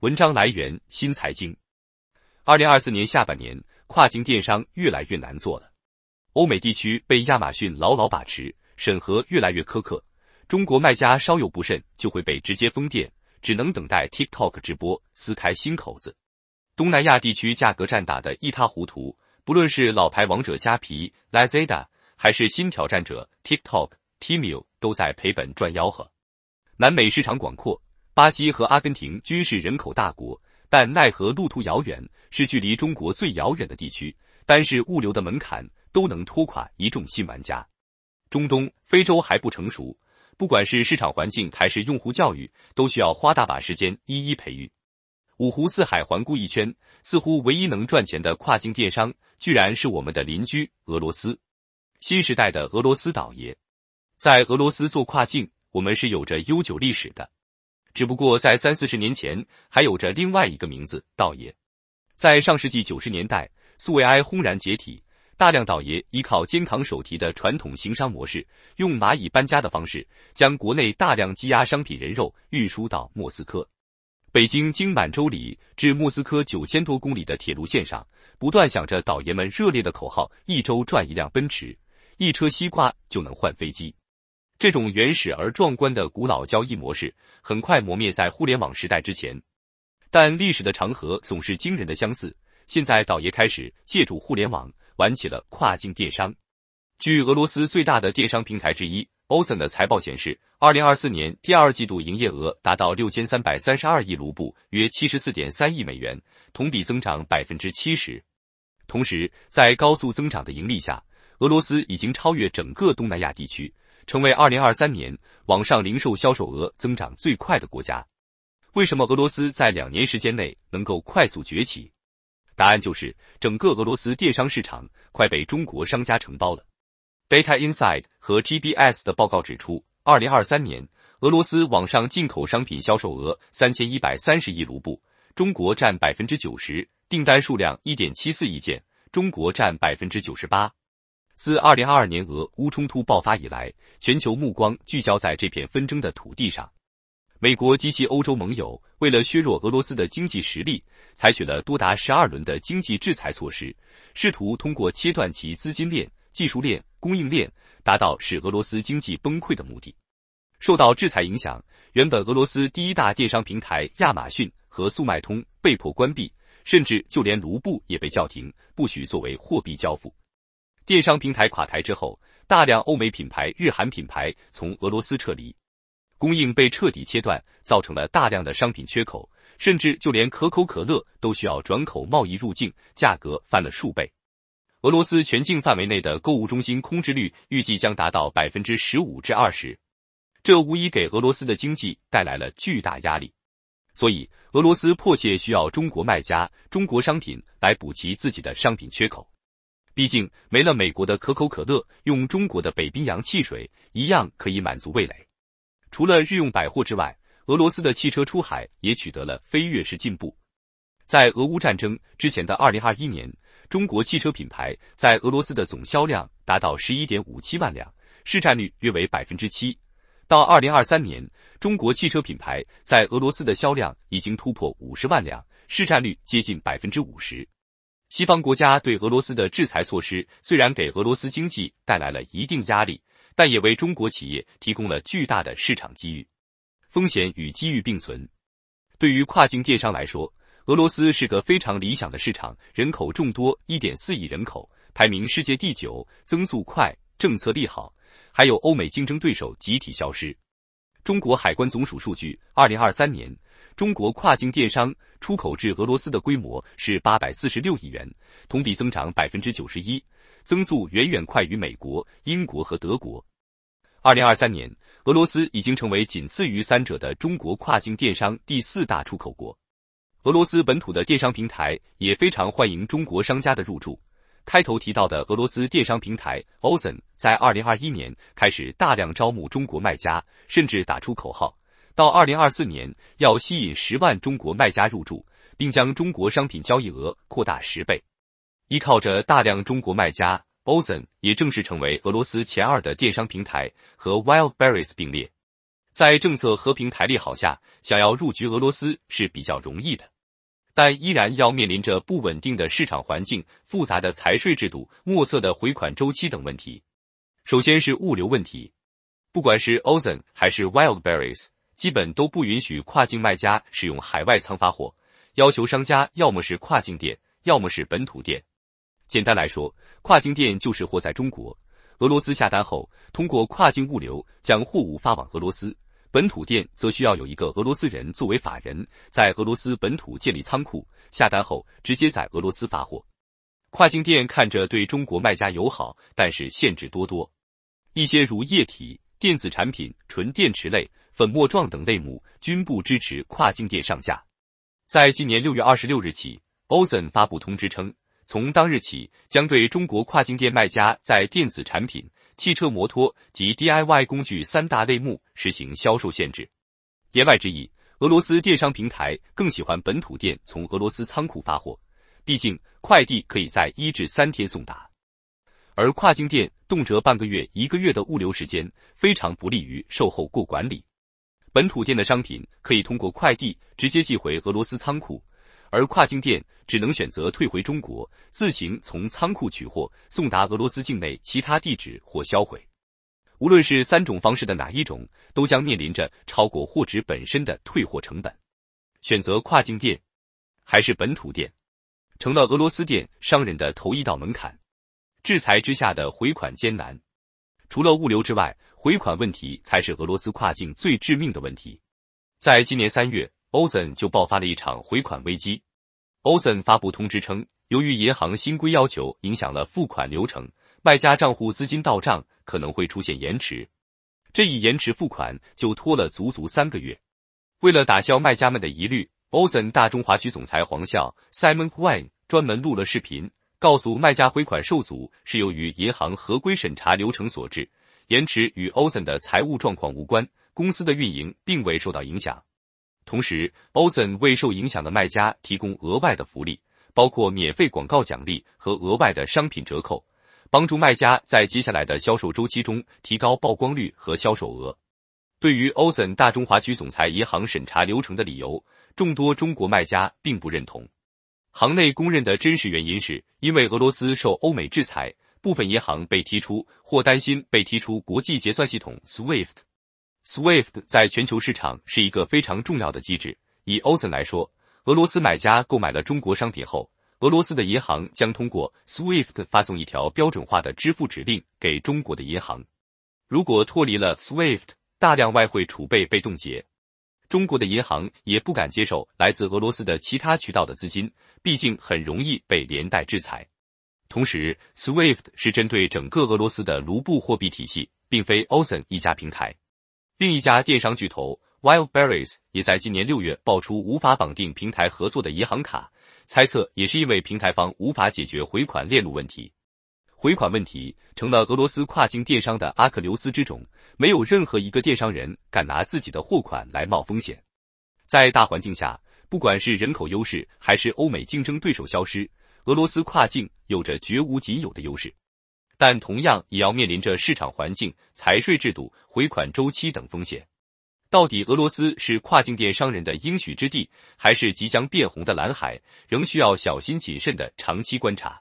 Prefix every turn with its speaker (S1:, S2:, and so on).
S1: 文章来源：新财经。二零二四年下半年，跨境电商越来越难做了。欧美地区被亚马逊牢牢把持，审核越来越苛刻，中国卖家稍有不慎就会被直接封店，只能等待 TikTok 直播撕开新口子。东南亚地区价格战打得一塌糊涂，不论是老牌王者虾皮 Lazada，还是新挑战者 TikTok、t m a l 都在赔本赚吆喝。南美市场广阔。巴西和阿根廷均是人口大国，但奈何路途遥远，是距离中国最遥远的地区。单是物流的门槛都能拖垮一众新玩家。中东、非洲还不成熟，不管是市场环境还是用户教育，都需要花大把时间一一培育。五湖四海环顾一圈，似乎唯一能赚钱的跨境电商居然是我们的邻居俄罗斯。新时代的俄罗斯倒爷，在俄罗斯做跨境，我们是有着悠久历史的。只不过在三四十年前，还有着另外一个名字——倒爷。在上世纪九十年代，苏维埃轰然解体，大量倒爷依靠肩扛手提的传统行商模式，用蚂蚁搬家的方式，将国内大量积压商品、人肉运输到莫斯科。北京经满洲里至莫斯科九千多公里的铁路线上，不断响着倒爷们热烈的口号：“一周赚一辆奔驰，一车西瓜就能换飞机。”这种原始而壮观的古老交易模式很快磨灭在互联网时代之前，但历史的长河总是惊人的相似。现在，倒爷开始借助互联网玩起了跨境电商。据俄罗斯最大的电商平台之一 o s e n 的财报显示，二零二四年第二季度营业额达到六千三百三十二亿卢布，约七十四点三亿美元，同比增长百分之七十。同时，在高速增长的盈利下，俄罗斯已经超越整个东南亚地区。成为二零二三年网上零售销售额增长最快的国家。为什么俄罗斯在两年时间内能够快速崛起？答案就是整个俄罗斯电商市场快被中国商家承包了。Data Inside 和 GBS 的报告指出，二零二三年俄罗斯网上进口商品销售额三千一百三十亿卢布，中国占百分之九十，订单数量一点七四亿件，中国占百分之九十八。自二零二二年俄乌冲突爆发以来，全球目光聚焦在这片纷争的土地上。美国及其欧洲盟友为了削弱俄罗斯的经济实力，采取了多达十二轮的经济制裁措施，试图通过切断其资金链、技术链、供应链，达到使俄罗斯经济崩溃的目的。受到制裁影响，原本俄罗斯第一大电商平台亚马逊和速卖通被迫关闭，甚至就连卢布也被叫停，不许作为货币交付。电商平台垮台之后，大量欧美品牌、日韩品牌从俄罗斯撤离，供应被彻底切断，造成了大量的商品缺口，甚至就连可口可乐都需要转口贸易入境，价格翻了数倍。俄罗斯全境范围内的购物中心空置率预计将达到百分之十五至二十，这无疑给俄罗斯的经济带来了巨大压力。所以，俄罗斯迫切需要中国卖家、中国商品来补齐自己的商品缺口。毕竟没了美国的可口可乐，用中国的北冰洋汽水一样可以满足味蕾。除了日用百货之外，俄罗斯的汽车出海也取得了飞跃式进步。在俄乌战争之前的2021年，中国汽车品牌在俄罗斯的总销量达到11.57万辆，市占率约为百分之七。到2023年，中国汽车品牌在俄罗斯的销量已经突破50万辆，市占率接近百分之五十。西方国家对俄罗斯的制裁措施虽然给俄罗斯经济带来了一定压力，但也为中国企业提供了巨大的市场机遇。风险与机遇并存，对于跨境电商来说，俄罗斯是个非常理想的市场，人口众多，一点四亿人口，排名世界第九，增速快，政策利好，还有欧美竞争对手集体消失。中国海关总署数据，二零二三年。中国跨境电商出口至俄罗斯的规模是八百四十六亿元，同比增长百分之九十一，增速远远快于美国、英国和德国。二零二三年，俄罗斯已经成为仅次于三者的中国跨境电商第四大出口国。俄罗斯本土的电商平台也非常欢迎中国商家的入驻。开头提到的俄罗斯电商平台 Ozon 在二零二一年开始大量招募中国卖家，甚至打出口号。到二零二四年，要吸引十万中国卖家入驻，并将中国商品交易额扩大十倍。依靠着大量中国卖家，Ozon 也正式成为俄罗斯前二的电商平台，和 Wildberries 并列。在政策和平台利好下，想要入局俄罗斯是比较容易的，但依然要面临着不稳定的市场环境、复杂的财税制度、莫测的回款周期等问题。首先是物流问题，不管是 Ozon 还是 Wildberries。基本都不允许跨境卖家使用海外仓发货，要求商家要么是跨境店，要么是本土店。简单来说，跨境店就是货在中国，俄罗斯下单后通过跨境物流将货物发往俄罗斯；本土店则需要有一个俄罗斯人作为法人，在俄罗斯本土建立仓库，下单后直接在俄罗斯发货。跨境店看着对中国卖家友好，但是限制多多，一些如液体、电子产品、纯电池类。粉末状等类目均不支持跨境电商上架。在今年六月二十六日起，Ozon 发布通知称，从当日起将对中国跨境电卖家在电子产品、汽车摩托及 DIY 工具三大类目实行销售限制。言外之意，俄罗斯电商平台更喜欢本土店从俄罗斯仓库发货，毕竟快递可以在一至三天送达，而跨境店动辄半个月、一个月的物流时间，非常不利于售后过管理。本土店的商品可以通过快递直接寄回俄罗斯仓库，而跨境店只能选择退回中国，自行从仓库取货，送达俄罗斯境内其他地址或销毁。无论是三种方式的哪一种，都将面临着超过货值本身的退货成本。选择跨境店还是本土店，成了俄罗斯电商人的头一道门槛。制裁之下的回款艰难，除了物流之外。回款问题才是俄罗斯跨境最致命的问题。在今年三月 o s o n 就爆发了一场回款危机。o s o n 发布通知称，由于银行新规要求影响了付款流程，卖家账户资金到账可能会出现延迟。这一延迟付款就拖了足足三个月。为了打消卖家们的疑虑 o s o n 大中华区总裁黄笑 Simon Huang 专门录了视频，告诉卖家回款受阻是由于银行合规审查流程所致。延迟与 Osen 的财务状况无关，公司的运营并未受到影响。同时，Osen 为受影响的卖家提供额外的福利，包括免费广告奖励和额外的商品折扣，帮助卖家在接下来的销售周期中提高曝光率和销售额。对于 Osen 大中华区总裁银行审查流程的理由，众多中国卖家并不认同。行内公认的真实原因是因为俄罗斯受欧美制裁。部分银行被踢出或担心被踢出国际结算系统 SWIFT。SWIFT 在全球市场是一个非常重要的机制。以 o s e n 来说，俄罗斯买家购买了中国商品后，俄罗斯的银行将通过 SWIFT 发送一条标准化的支付指令给中国的银行。如果脱离了 SWIFT，大量外汇储备被冻结，中国的银行也不敢接受来自俄罗斯的其他渠道的资金，毕竟很容易被连带制裁。同时，SWIFT 是针对整个俄罗斯的卢布货币体系，并非 o s e n 一家平台。另一家电商巨头 Wildberries 也在今年六月爆出无法绑定平台合作的银行卡，猜测也是因为平台方无法解决回款链路问题。回款问题成了俄罗斯跨境电商的阿克琉斯之种，没有任何一个电商人敢拿自己的货款来冒风险。在大环境下，不管是人口优势，还是欧美竞争对手消失。俄罗斯跨境有着绝无仅有的优势，但同样也要面临着市场环境、财税制度、回款周期等风险。到底俄罗斯是跨境电商人的应许之地，还是即将变红的蓝海，仍需要小心谨慎的长期观察。